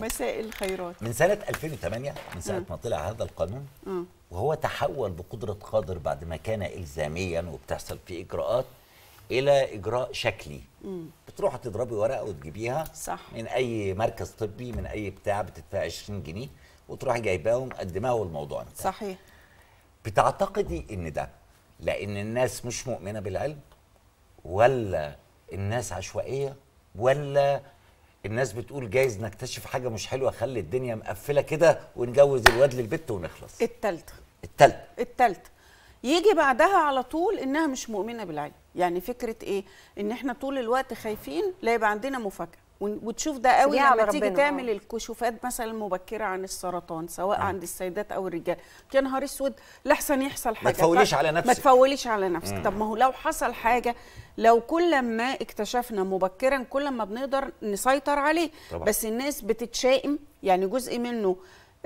مساء الخيرات من سنة 2008 من ساعة م. نعم. ما طلع هذا القانون م. آه. وهو تحول بقدرة قادر بعد ما كان إلزاميا وبتحصل فيه إجراءات إلى إجراء شكلي م. بتروحي تضربي ورقة وتجيبيها صح. من أي مركز طبي من أي بتاع بتدفع 20 جنيه وتروحي جايباها ومقدماها والموضوع انتهى صحيح بتعتقدي إن ده لأن الناس مش مؤمنة بالعلم ولا الناس عشوائية ولا الناس بتقول جايز نكتشف حاجه مش حلوه خلي الدنيا مقفله كده ونجوز الواد للبت ونخلص التالتة التالتة التالتة يجي بعدها على طول انها مش مؤمنه بالعلم يعني فكره ايه ان احنا طول الوقت خايفين لا يبقى عندنا مفاجاه وتشوف ده قوي لما تيجي تعمل آه. الكشوفات مثلا المبكره عن السرطان سواء آه. عند السيدات او الرجال يا نهار اسود لاحسن يحصل حاجه ما تفوليش على نفسك ما تفوليش على نفسك مم. طب ما هو لو حصل حاجه لو كل ما اكتشفنا مبكرا كل ما بنقدر نسيطر عليه طبعا. بس الناس بتتشائم يعني جزء منه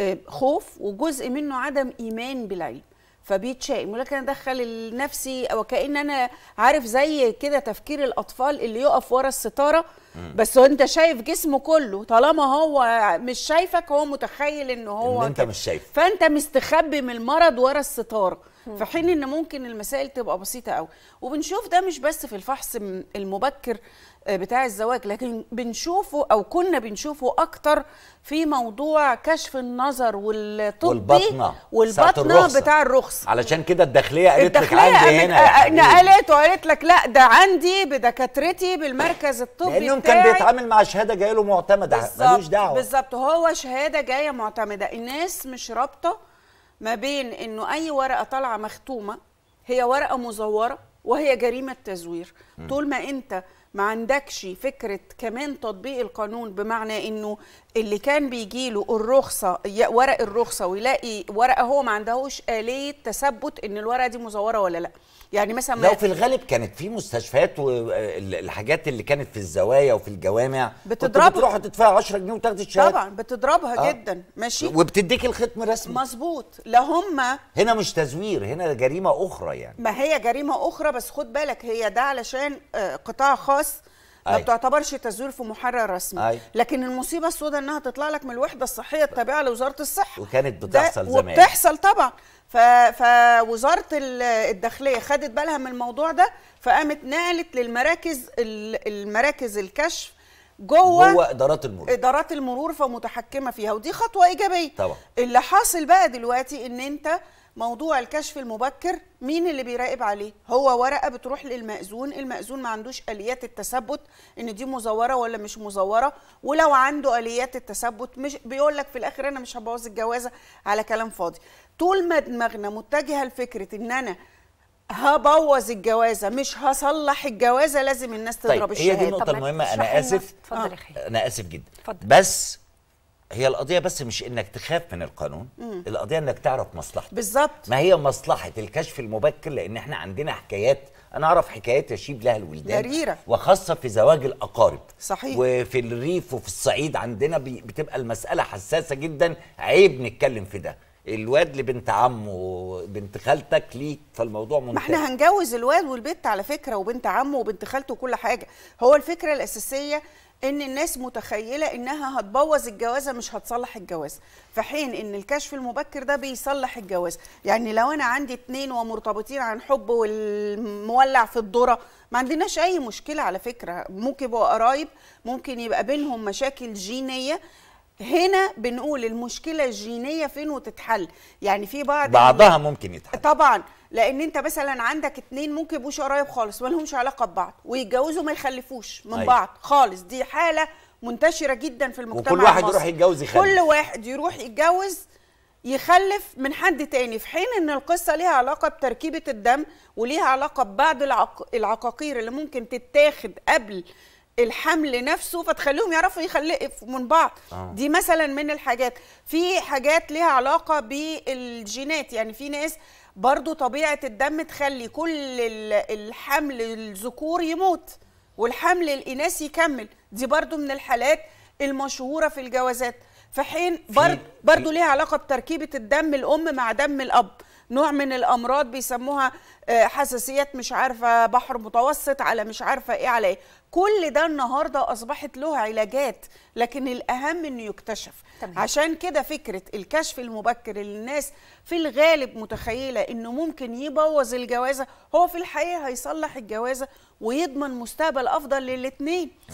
آه، خوف وجزء منه عدم ايمان بالعلم فبيتشائم ولكن ادخل لنفسي وكان انا عارف زي كده تفكير الاطفال اللي يقف ورا الستاره بس انت شايف جسمه كله طالما هو مش شايفك هو متخيل ان هو إن انت مش شايف فانت مستخبي من المرض ورا الستاره في حين ان ممكن المسائل تبقى بسيطه قوي وبنشوف ده مش بس في الفحص المبكر بتاع الزواج لكن بنشوفه او كنا بنشوفه اكتر في موضوع كشف النظر والطبي والبطنه والبطنه بتاع الرخص علشان كده الداخليه قالت لك عندي هنا آه، آه، يعني. نقلت وقالت لك لا ده عندي بدكاترتي بالمركز الطبي لانهم كان بيتعامل مع شهاده جايه له معتمده ملوش دعوه بالظبط هو شهاده جايه معتمده الناس مش رابطه ما بين انه اي ورقه طالعه مختومه هي ورقه مزوره وهي جريمه تزوير طول ما انت ما عندكش فكره كمان تطبيق القانون بمعنى انه اللي كان بيجي له الرخصه ورق الرخصه ويلاقي ورقه هو ما عندهوش اليه تثبت ان الورقه دي مزوره ولا لا يعني مثلا لو في الغالب كانت في مستشفيات والحاجات اللي كانت في الزوايا وفي الجوامع بتضربها بتروح تدفع 10 جنيه وتاخدي الشهاده طبعا بتضربها آه. جدا ماشي وبتديكي الختم رسمي مظبوط لا هم هنا مش تزوير هنا جريمه اخرى يعني ما هي جريمه اخرى بس خد بالك هي ده علشان آه، قطاع خاص بس ما أي. بتعتبرش تزوير في محرر رسمي أي. لكن المصيبه السوداء انها تطلع لك من الوحده الصحيه التابعه لوزاره الصحه وكانت بتحصل زمان بتحصل طبعا ف... فوزاره الداخليه خدت بالها من الموضوع ده فقامت نقلت للمراكز المراكز الكشف جوه جوه ادارات المرور ادارات المرور فمتحكمه فيها ودي خطوه ايجابيه طبعا اللي حاصل بقى دلوقتي ان انت موضوع الكشف المبكر مين اللي بيراقب عليه هو ورقه بتروح للمأذون المأذون ما عندوش اليات التثبت ان دي مزوره ولا مش مزوره ولو عنده اليات التثبت مش بيقول لك في الاخر انا مش هبوظ الجوازه على كلام فاضي طول ما دماغنا متجهه لفكره ان انا هبوظ الجوازه مش هصلح الجوازه لازم الناس تضرب طيب الشهاده هي دي النقطه المهمه انا اسف آه. انا اسف جدا فضل. بس هي القضيه بس مش انك تخاف من القانون مم. القضيه انك تعرف مصلحته بالظبط ما هي مصلحه الكشف المبكر لان احنا عندنا حكايات انا اعرف حكايات يشيب لها الولدان مريرة. وخاصه في زواج الاقارب صحيح وفي الريف وفي الصعيد عندنا بتبقى المساله حساسه جدا عيب نتكلم في ده الواد لبنت عمه وبنت خالتك ليك فالموضوع منتهي ما احنا هنجوز الواد والبنت على فكره وبنت عمه وبنت خالته وكل حاجه هو الفكره الاساسيه ان الناس متخيله انها هتبوظ الجوازه مش هتصلح الجواز في حين ان الكشف المبكر ده بيصلح الجواز يعني لو انا عندي اتنين ومرتبطين عن حب والمولع في الذره ما عندناش اي مشكله على فكره ممكن يبقوا قرايب ممكن يبقى بينهم مشاكل جينيه هنا بنقول المشكله الجينيه فين وتتحل يعني في بعض بعضها ممكن يتحل طبعا لان انت مثلا عندك اتنين ممكن يبقوا قرايب خالص ما لهمش علاقه ببعض ويتجوزوا ما يخلفوش من أيه. بعض خالص دي حاله منتشره جدا في المجتمع وكل واحد المصر. يروح يتجوز يخلف كل واحد يروح يتجوز يخلف من حد تاني في حين ان القصه ليها علاقه بتركيبه الدم وليها علاقه ببعض العق... العقاقير اللي ممكن تتاخد قبل الحمل نفسه فتخليهم يعرفوا يخلقوا من بعض آه. دي مثلا من الحاجات في حاجات ليها علاقه بالجينات يعني في ناس برضو طبيعه الدم تخلي كل الحمل الذكور يموت والحمل الاناثي يكمل دي برضو من الحالات المشهوره في الجوازات في حين برضه ليها علاقه بتركيبه الدم الام مع دم الاب نوع من الامراض بيسموها آه، حساسيات مش عارفه بحر متوسط على مش عارفه ايه على ايه كل ده النهارده اصبحت له علاجات لكن الاهم انه يكتشف تمام. عشان كده فكره الكشف المبكر اللي الناس في الغالب متخيله انه ممكن يبوظ الجوازه هو في الحقيقه هيصلح الجوازه ويضمن مستقبل افضل للاثنين